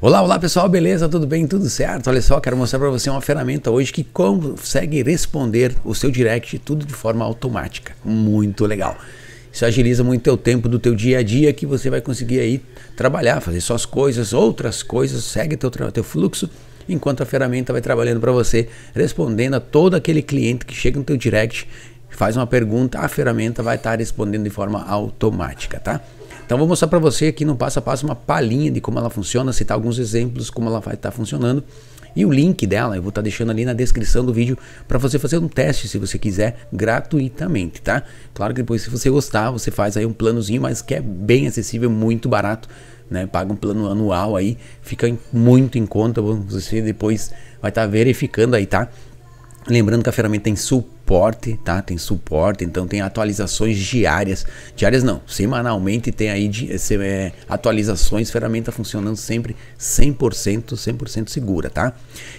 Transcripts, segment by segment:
Olá, olá pessoal, beleza? Tudo bem? Tudo certo? Olha só, quero mostrar para você uma ferramenta hoje que consegue responder o seu direct tudo de forma automática. Muito legal. Isso agiliza muito o teu tempo do teu dia a dia que você vai conseguir aí trabalhar, fazer suas coisas, outras coisas, segue teu, teu fluxo enquanto a ferramenta vai trabalhando para você, respondendo a todo aquele cliente que chega no teu direct, faz uma pergunta, a ferramenta vai estar tá respondendo de forma automática, tá? Então vou mostrar para você aqui no passo a passo uma palhinha de como ela funciona, citar alguns exemplos como ela vai estar tá funcionando. E o link dela eu vou estar tá deixando ali na descrição do vídeo para você fazer um teste se você quiser gratuitamente, tá? Claro que depois se você gostar, você faz aí um planozinho, mas que é bem acessível, muito barato, né? Paga um plano anual aí, fica muito em conta, você depois vai estar tá verificando aí, tá? Lembrando que a ferramenta tem suporte, tá? Tem suporte, então tem atualizações diárias. Diárias não, semanalmente tem aí de, é, atualizações, ferramenta funcionando sempre 100%, 100% segura, tá?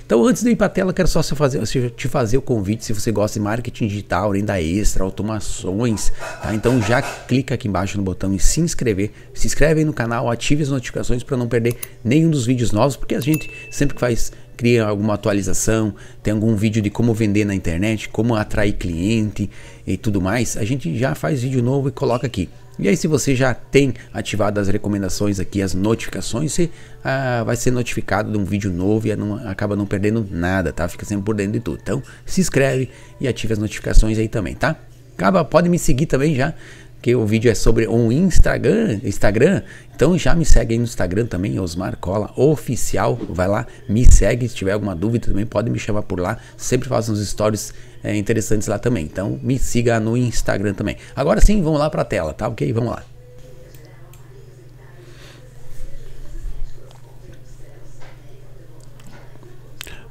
Então antes de ir para a tela, quero só fazer, te fazer o convite se você gosta de marketing digital, renda extra, automações, tá? Então já clica aqui embaixo no botão e se inscrever, se inscreve aí no canal, ative as notificações para não perder nenhum dos vídeos novos, porque a gente sempre que faz cria alguma atualização, tem algum vídeo de como vender na internet, como atrair cliente e tudo mais, a gente já faz vídeo novo e coloca aqui. E aí, se você já tem ativado as recomendações aqui, as notificações, você ah, vai ser notificado de um vídeo novo e não, acaba não perdendo nada, tá? Fica sempre por dentro de tudo. Então, se inscreve e ative as notificações aí também, tá? Acaba, pode me seguir também já que o vídeo é sobre um Instagram, Instagram. Então já me segue aí no Instagram também, Osmar Cola Oficial. Vai lá, me segue. Se tiver alguma dúvida também, pode me chamar por lá. Sempre faço uns stories é, interessantes lá também. Então me siga no Instagram também. Agora sim, vamos lá para a tela, tá ok? Vamos lá.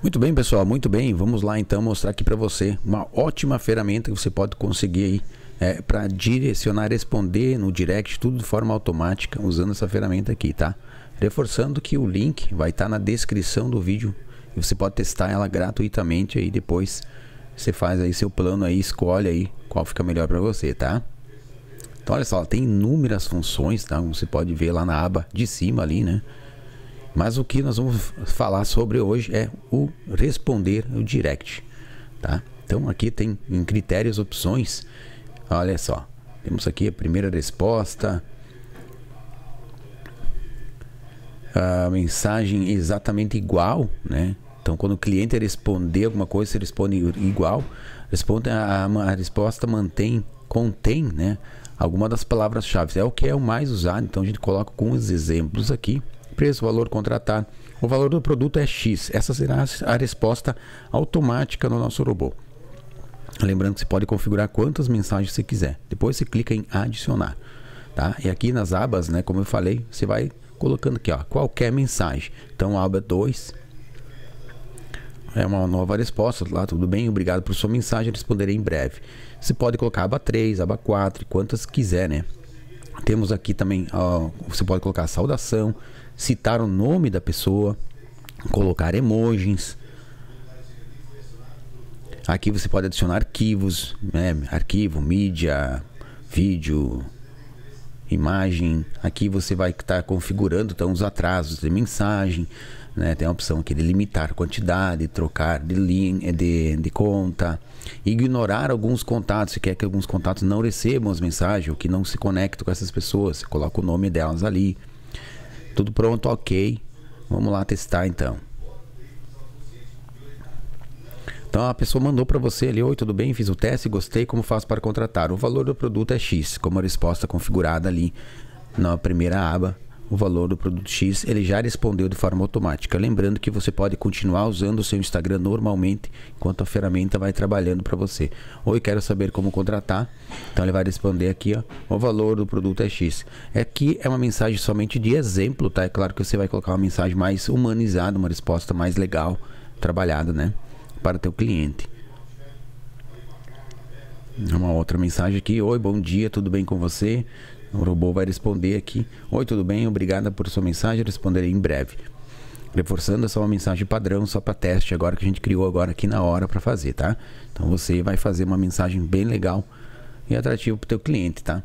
Muito bem, pessoal, muito bem. Vamos lá então mostrar aqui para você uma ótima ferramenta que você pode conseguir aí é, para direcionar, responder no direct, tudo de forma automática, usando essa ferramenta aqui, tá? Reforçando que o link vai estar tá na descrição do vídeo e você pode testar ela gratuitamente aí depois. Você faz aí seu plano aí, escolhe aí qual fica melhor para você, tá? Então olha só, ela tem inúmeras funções, tá? Como você pode ver lá na aba de cima ali, né? Mas o que nós vamos falar sobre hoje é o responder o direct, tá? Então aqui tem em critérios opções Olha só. Temos aqui a primeira resposta. A mensagem é exatamente igual, né? Então, quando o cliente responder alguma coisa, você responde igual. Responde a, a resposta mantém, contém, né? Alguma das palavras-chave. É o que é o mais usado. Então, a gente coloca alguns exemplos aqui. Preço, valor contratado. O valor do produto é X. Essa será a resposta automática no nosso robô. Lembrando que você pode configurar quantas mensagens você quiser. Depois você clica em adicionar, tá? E aqui nas abas, né, como eu falei, você vai colocando aqui, ó, qualquer mensagem. Então, aba 2 é uma nova resposta lá, tá? tudo bem, obrigado por sua mensagem, responderei em breve. Você pode colocar aba 3, aba 4, quantas quiser, né? Temos aqui também, ó, você pode colocar saudação, citar o nome da pessoa, colocar emojis, Aqui você pode adicionar arquivos, né? arquivo, mídia, vídeo, imagem. Aqui você vai estar tá configurando então, os atrasos de mensagem. Né? Tem a opção aqui de limitar quantidade, trocar de, linha, de, de conta, ignorar alguns contatos, se quer que alguns contatos não recebam as mensagens ou que não se conectem com essas pessoas. Você coloca o nome delas ali. Tudo pronto, ok. Vamos lá testar então. Então a pessoa mandou para você ali, oi, tudo bem? Fiz o teste, gostei, como faço para contratar? O valor do produto é X, como a resposta configurada ali na primeira aba o valor do produto X, ele já respondeu de forma automática. Lembrando que você pode continuar usando o seu Instagram normalmente, enquanto a ferramenta vai trabalhando para você. Oi, quero saber como contratar. Então ele vai responder aqui, ó, o valor do produto é X. Aqui é, é uma mensagem somente de exemplo, tá? É claro que você vai colocar uma mensagem mais humanizada, uma resposta mais legal, trabalhada, né? para teu cliente. É uma outra mensagem aqui. Oi, bom dia, tudo bem com você? O robô vai responder aqui. Oi, tudo bem? Obrigada por sua mensagem. Responderei em breve. Reforçando essa é uma mensagem padrão só para teste agora que a gente criou agora aqui na hora para fazer, tá? Então você vai fazer uma mensagem bem legal e atrativa para o teu cliente, tá?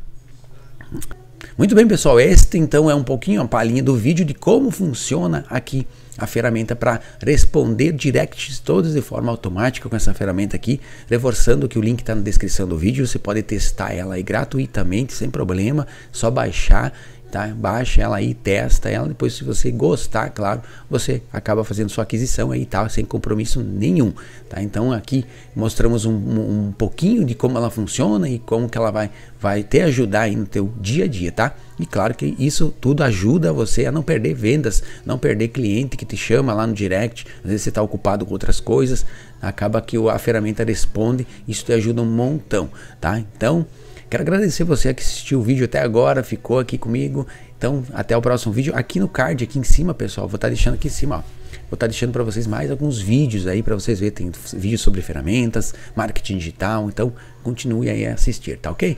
Muito bem, pessoal, este então é um pouquinho a palhinha do vídeo de como funciona aqui a ferramenta para responder directs todos de forma automática com essa ferramenta aqui, reforçando que o link está na descrição do vídeo, você pode testar ela aí gratuitamente, sem problema, só baixar tá? Baixa ela aí, testa ela, depois se você gostar, claro, você acaba fazendo sua aquisição aí tá? tal, sem compromisso nenhum, tá? Então aqui mostramos um, um, pouquinho de como ela funciona e como que ela vai, vai te ajudar aí no teu dia a dia, tá? E claro que isso tudo ajuda você a não perder vendas, não perder cliente que te chama lá no direct, às vezes você está ocupado com outras coisas, acaba que a ferramenta responde, isso te ajuda um montão, tá? Então, Quero agradecer você que assistiu o vídeo até agora, ficou aqui comigo. Então, até o próximo vídeo. Aqui no card, aqui em cima, pessoal, vou estar tá deixando aqui em cima, ó vou estar tá deixando para vocês mais alguns vídeos aí para vocês verem. Tem vídeos sobre ferramentas, marketing digital. Então, continue aí a assistir, tá ok?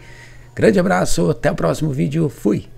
Grande abraço, até o próximo vídeo. Fui!